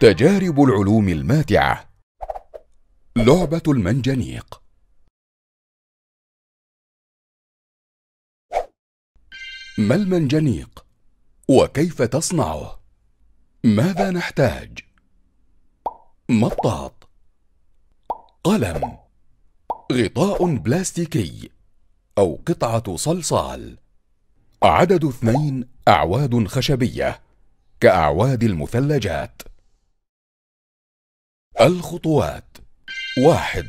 تجارب العلوم الماتعة لعبة المنجنيق ما المنجنيق؟ وكيف تصنعه؟ ماذا نحتاج؟ مطاط قلم غطاء بلاستيكي أو قطعة صلصال عدد اثنين أعواد خشبية كأعواد المثلجات الخطوات واحد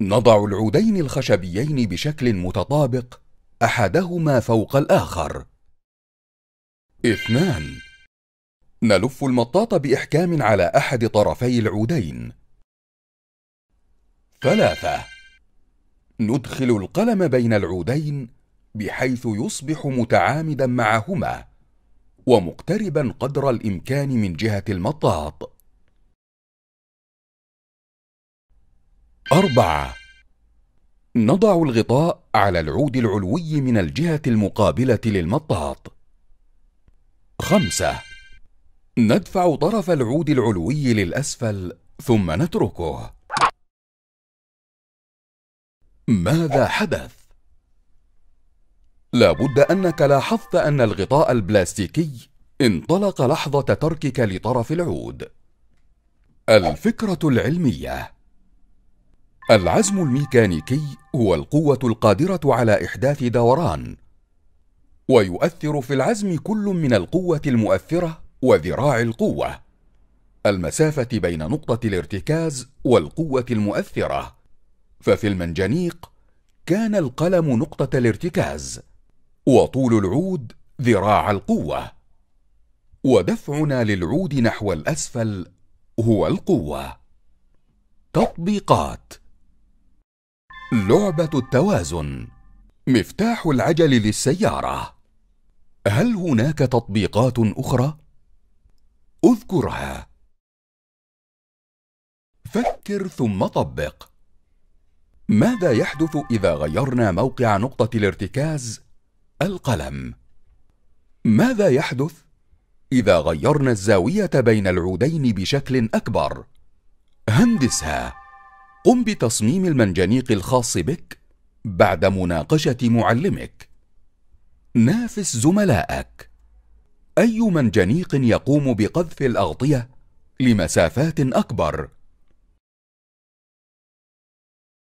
نضع العودين الخشبيين بشكل متطابق أحدهما فوق الآخر اثنان نلف المطاط بإحكام على أحد طرفي العودين ثلاثة ندخل القلم بين العودين بحيث يصبح متعامدا معهما ومقتربا قدر الامكان من جهه المطاط أربعة نضع الغطاء على العود العلوي من الجهة المقابلة للمطاط. خمسة ندفع طرف العود العلوي للأسفل ثم نتركه. ماذا حدث؟ لابد أنك لاحظت أن الغطاء البلاستيكي انطلق لحظة تركك لطرف العود. الفكرة العلمية العزم الميكانيكي هو القوة القادرة على إحداث دوران، ويؤثر في العزم كل من القوة المؤثرة وذراع القوة، المسافة بين نقطة الارتكاز والقوة المؤثرة، ففي المنجنيق كان القلم نقطة الارتكاز، وطول العود ذراع القوة ودفعنا للعود نحو الأسفل هو القوة تطبيقات لعبة التوازن مفتاح العجل للسيارة هل هناك تطبيقات أخرى؟ اذكرها فكر ثم طبق ماذا يحدث إذا غيرنا موقع نقطة الارتكاز القلم ماذا يحدث إذا غيرنا الزاوية بين العودين بشكل أكبر؟ هندسها قم بتصميم المنجنيق الخاص بك بعد مناقشة معلمك نافس زملائك أي منجنيق يقوم بقذف الأغطية لمسافات أكبر